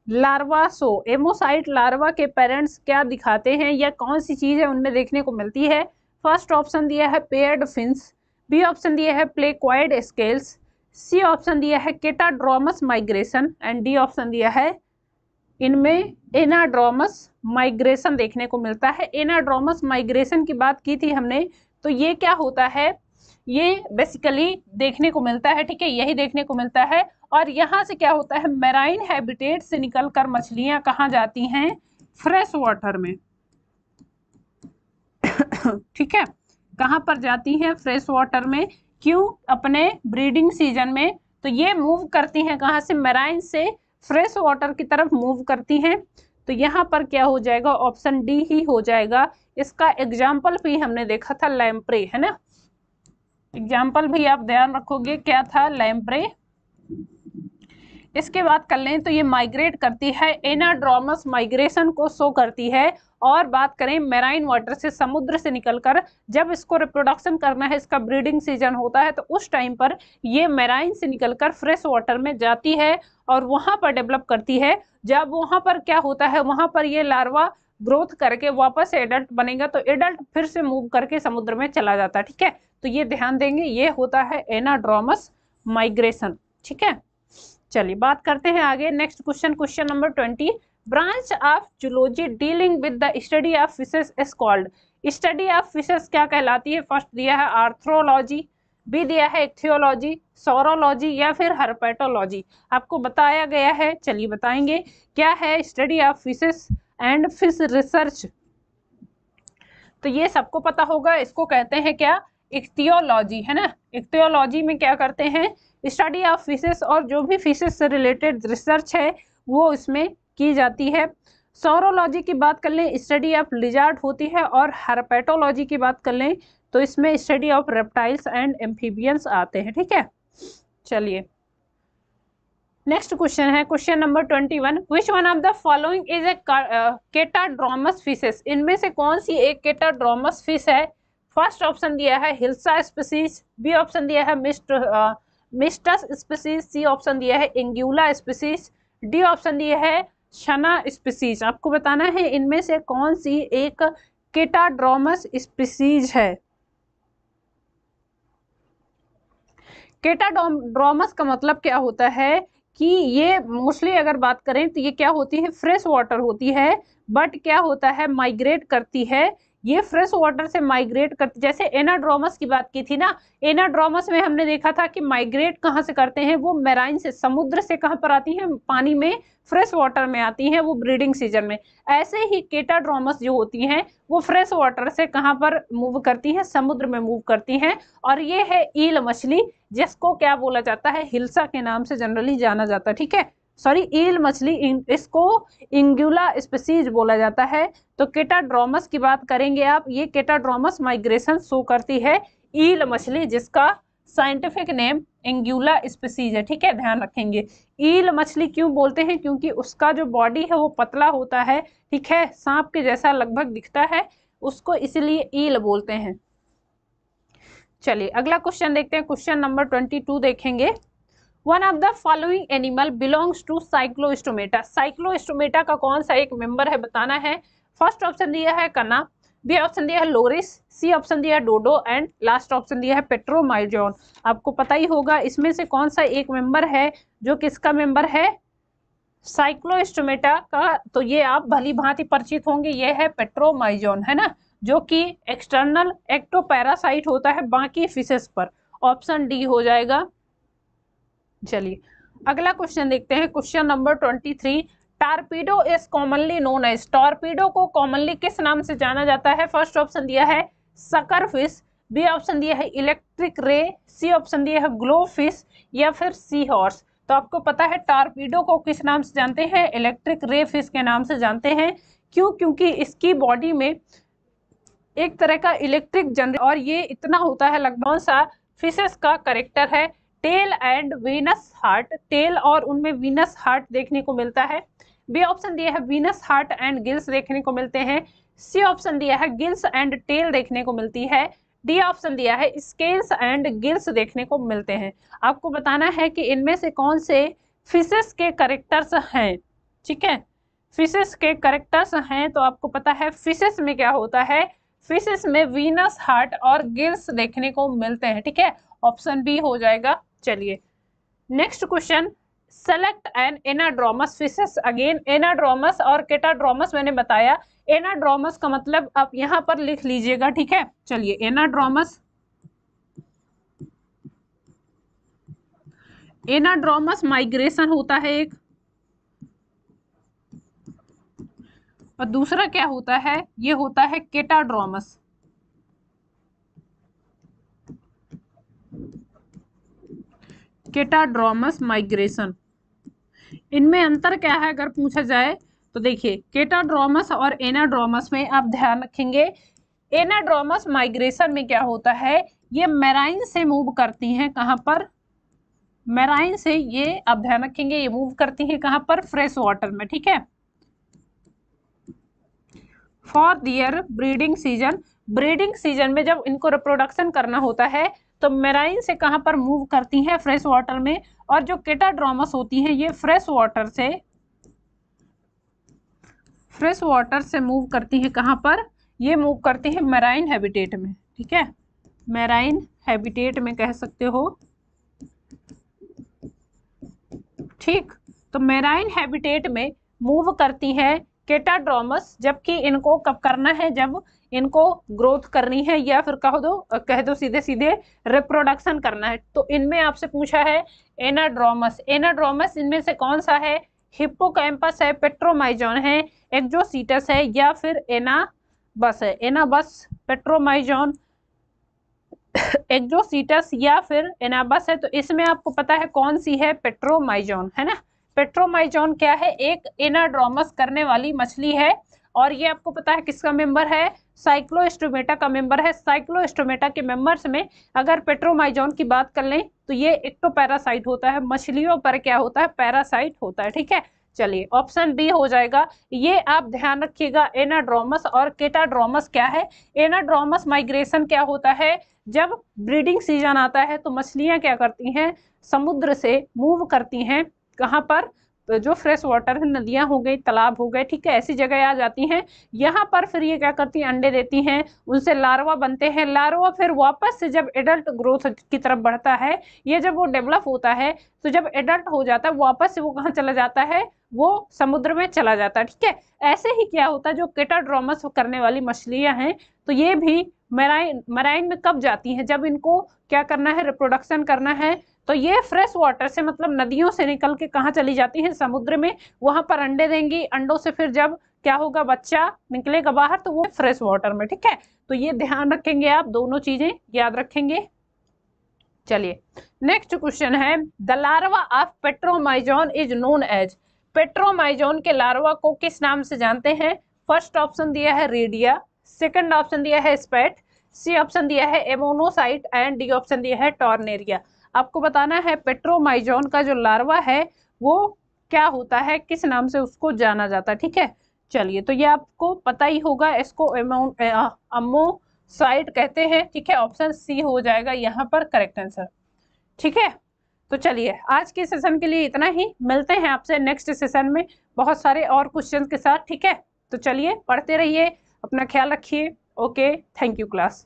larva so ammocoete larva के पेरेंट्स क्या दिखाते हैं या कौन सी चीज़ है उनमें देखने को मिलती है फर्स्ट ऑप्शन दिया है पेयर्ड फिन बी ऑप्शन दिया है प्लेक्वाइड स्केल्स सी ऑप्शन दिया है catadromous migration and D option दिया है इनमें एनाड्रोमस माइग्रेशन देखने को मिलता है एनाड्रोमस माइग्रेशन की बात की थी हमने तो ये क्या होता है ये बेसिकली देखने को मिलता है ठीक है यही देखने को मिलता है और यहाँ से क्या होता है मेराइन हैबिटेट से निकलकर मछलियां कहाँ जाती हैं फ्रेश वाटर में ठीक है कहाँ पर जाती हैं फ्रेश वाटर में क्यों अपने ब्रीडिंग सीजन में तो ये मूव करती हैं कहाँ से मेराइन से फ्रेश वाटर की तरफ मूव करती हैं तो यहाँ पर क्या हो जाएगा ऑप्शन डी ही हो जाएगा इसका एग्जाम्पल भी हमने देखा था लैम्प्रे है ना एग्जाम्पल भी आप ध्यान रखोगे क्या था लैम्प्रे इसके बाद कर लें तो ये माइग्रेट करती है एनाड्रामस माइग्रेशन को शो करती है और बात करें मेराइन वाटर से समुद्र से निकलकर जब इसको रिप्रोडक्शन करना है इसका ब्रीडिंग सीजन होता है तो उस टाइम पर ये मेराइन से निकलकर फ्रेश वाटर में जाती है और वहाँ पर डेवलप करती है जब वहाँ पर क्या होता है वहाँ पर ये लार्वा ग्रोथ करके वापस एडल्ट बनेगा तो एडल्ट फिर से मूव करके समुद्र में चला जाता है ठीक है तो ये ध्यान देंगे ये होता है एनाड्रोमस माइग्रेशन ठीक है चलिए बात करते हैं आगे next question question number twenty branch of zoology dealing with the study of fishes is called study of fishes क्या कहलाती है फर्स्ट दिया है आर्थ्रोलॉजी भी दिया है एक्थियोलॉजी सोरोलॉजी या फिर हर्पेटोलॉजी आपको बताया गया है चलिए बताएंगे क्या है study of fishes and fish research तो ये सबको पता होगा इसको कहते हैं क्या इक्तियोलॉजी है ना इक्तियोलॉजी में क्या करते हैं स्टडी ऑफ फिशेस और जो भी फिशेस से रिलेटेड रिसर्च है वो इसमें की जाती है सोरोलॉजी की बात कर लें स्टडी ऑफ लिजार्ट होती है और हरपेटोलॉजी की बात कर लें तो इसमें study of reptiles and amphibians आते हैं ठीक है चलिए नेक्स्ट क्वेश्चन है question number twenty one which one of the following is a catadromous fishes इनमें से कौन सी एक केटाड्रोमस फिश है फर्स्ट ऑप्शन दिया है हिल्सा स्पीसीज बी ऑप्शन दिया है मिस्ट मिस्टस स्पीसीज सी ऑप्शन दिया है इंग्यूला स्पीसीज डी ऑप्शन दिया है शना स्पीसीज आपको बताना है इनमें से कौन सी एक केटाड्रोमस स्पीसीज है केटाड्रोमस का मतलब क्या होता है कि ये मोस्टली अगर बात करें तो ये क्या होती है फ्रेश वाटर होती है बट क्या होता है माइग्रेट करती है ये फ्रेश वाटर से माइग्रेट करते जैसे एनाड्रोमस की बात की थी ना एनाड्रोमस में हमने देखा था कि माइग्रेट कहाँ से करते हैं वो मैराइन से समुद्र से कहाँ पर आती हैं पानी में फ्रेश वाटर में आती हैं वो ब्रीडिंग सीजन में ऐसे ही केटाड्रोमस जो होती हैं वो फ्रेश वाटर से कहाँ पर मूव करती हैं समुद्र में मूव करती हैं और ये है ईल मछली जिसको क्या बोला जाता है हिल्सा के नाम से जनरली जाना जाता है ठीक है सॉरी ईल मछली इसको इंगुला स्पेसीज बोला जाता है तो केटाड्रोमस की बात करेंगे आप ये केटाड्रोमस माइग्रेशन शो करती है ईल मछली जिसका साइंटिफिक नेम एंगुला स्पेसीज है ठीक है ध्यान रखेंगे ईल मछली क्यों बोलते हैं क्योंकि उसका जो बॉडी है वो पतला होता है ठीक है सांप के जैसा लगभग दिखता है उसको इसलिए ईल बोलते हैं चलिए अगला क्वेश्चन देखते हैं क्वेश्चन नंबर ट्वेंटी टू देखेंगे one of the following animal belongs to cyclostomata cyclostomata का कौन सा एक मेंबर है बताना है फर्स्ट ऑप्शन दिया है कना बी ऑप्शन दिया है लोरिस सी ऑप्शन दिया है डोडो एंड लास्ट ऑप्शन दिया है पेट्रोमाइजोन आपको पता ही होगा इसमें से कौन सा एक मेंबर है जो किसका मेंबर है साइक्लोस्टोमेटा का तो ये आप भली भांति परिचित होंगे ये है पेट्रोमाइजोन है ना जो कि एक्सटर्नल एक्टोपैरासाइट होता है बाकी फिशेस पर ऑप्शन डी हो जाएगा चलिए अगला क्वेश्चन देखते हैं question number twenty three torpedo is commonly known as torpedo को कॉमनली किस नाम से जाना जाता है फर्स्ट ऑप्शन दिया है सकर फिश बी ऑप्शन दिया है इलेक्ट्रिक रे सी ऑप्शन दिया है ग्लो फिश या फिर सी हॉर्स तो आपको पता है टॉर्पीडो को किस नाम से जानते हैं इलेक्ट्रिक रे फिश के नाम से जानते हैं क्यों क्योंकि इसकी बॉडी में एक तरह का इलेक्ट्रिक जनरे और ये इतना होता है लगभग सा फिशेस का करेक्टर है tail and venous heart tail और उनमें वीनस हार्ट देखने को मिलता है बी ऑप्शन दिया है वीनस हार्ट एंड गिल्स देखने को मिलते हैं सी ऑप्शन दिया है गिल्स एंड टेल देखने को मिलती है डी ऑप्शन दिया है स्केल्स एंड गिल्स देखने को मिलते हैं आपको बताना है कि इनमें से कौन से फिशेस के करेक्टर्स हैं ठीक है फिशेस के करेक्टर्स हैं तो आपको पता है फिशेस में क्या होता है फिशेस में वीनस हार्ट और गिल्स देखने को मिलते हैं ठीक है ऑप्शन बी हो जाएगा चलिए next question select an anadromous fishes again anadromous और केटाड्रोमस मैंने बताया एनाड्रोमस का मतलब आप यहां पर लिख लीजिएगा ठीक है चलिए एनाड्रोमस एनाड्रोमस माइग्रेशन होता है एक और दूसरा क्या होता है ये होता है केटाड्रोमस केटाड्रोमस माइग्रेशन इनमें अंतर क्या है अगर पूछा जाए तो देखिए केटाड्रोमस और एनाड्रोमस में आप ध्यान रखेंगे एनाड्रोमस माइग्रेशन में क्या होता है ये मैराइन से मूव करती हैं कहाँ पर मैराइन से ये आप ध्यान रखेंगे ये मूव करती हैं कहाँ पर फ्रेश वाटर में ठीक है for their breeding season breeding season में जब इनको रिप्रोडक्शन करना होता है तो मेराइन से कहाँ पर मूव करती हैं फ्रेश वाटर में और जो केटाड्रामस होती हैं ये फ्रेश वाटर से फ्रेश वाटर से मूव करती हैं कहाँ पर ये मूव करती हैं मेराइन हैबिटेट में ठीक है मेराइन हैबिटेट में कह सकते हो ठीक तो मेराइन हैबिटेट में मूव करती है केटाड्रोमस जबकि इनको कब करना है जब इनको ग्रोथ करनी है या फिर कह दो कह दो सीधे सीधे रिप्रोडक्शन करना है तो इनमें आपसे पूछा है एनाड्रोमस एनाड्रोमस इनमें से कौन सा है हिप्पोकैम्पस है पेट्रोमाइजोन है एक्जोसीटस है या फिर एना बस है एनाबस पेट्रोमाइजोन एक्जोसीटस या फिर एनाबस है तो इसमें आपको पता है कौन सी है पेट्रोमाइजोन है ना पेट्रोमाइजोन क्या है एक एनाड्रोमस करने वाली मछली है और ये आपको पता है किसका मेंबर है साइक्लोस्टोमेटा का मेंबर है साइक्लोस्टोमेटा के मेंबर्स में अगर पेट्रोमाइजोन की बात कर लें तो ये एक्टोपैरासाइट तो होता है मछलियों पर क्या होता है पैरासाइट होता है ठीक है चलिए ऑप्शन बी हो जाएगा ये आप ध्यान रखिएगा एनाड्रोमस और केटाड्रोमस क्या है एनाड्रोमस माइग्रेशन क्या होता है जब ब्रीडिंग सीजन आता है तो मछलियां क्या करती हैं समुद्र से मूव करती हैं कहाँ पर तो जो फ्रेश वाटर है नदियाँ हो गई तालाब हो गए ठीक है ऐसी जगह आ जाती हैं यहाँ पर फिर ये क्या करती हैं अंडे देती हैं उनसे लार्वा बनते हैं लार्वा फिर वापस से जब एडल्ट ग्रोथ की तरफ बढ़ता है ये जब वो डेवलप होता है तो जब एडल्ट हो जाता है वापस से वो कहाँ चला जाता है वो समुद्र में चला जाता है ठीक है ऐसे ही क्या होता है जो केटाड्रोमस करने वाली मछलियाँ हैं तो ये भी मराइन मराइन में कब जाती हैं जब इनको क्या करना है रिप्रोडक्शन करना है तो ये फ्रेश वाटर से मतलब नदियों से निकल के कहाँ चली जाती हैं समुद्र में वहाँ पर अंडे देंगी अंडों से फिर जब क्या होगा बच्चा निकलेगा बाहर तो वो फ्रेश वाटर में ठीक है तो ये ध्यान रखेंगे आप दोनों चीजें याद रखेंगे चलिए नेक्स्ट क्वेश्चन है the larva of petromyzon is known as petromyzon के लार्वा को किस नाम से जानते हैं फर्स्ट ऑप्शन दिया है रेडिया सेकंड ऑप्शन दिया है स्पेट सी ऑप्शन दिया है एमोनोसाइट एंड डी ऑप्शन दिया है टॉर्नेरिया आपको बताना है पेट्रोमाइजोन का जो लार्वा है वो क्या होता है किस नाम से उसको जाना जाता है ठीक है चलिए तो ये आपको पता ही होगा इसको अमोसाइट कहते हैं ठीक है ऑप्शन सी हो जाएगा यहाँ पर करेक्ट आंसर ठीक है तो चलिए आज के सेशन के लिए इतना ही मिलते हैं आपसे नेक्स्ट सेशन में बहुत सारे और क्वेश्चन के साथ ठीक है तो चलिए पढ़ते रहिए अपना ख्याल रखिए ओके थैंक यू क्लास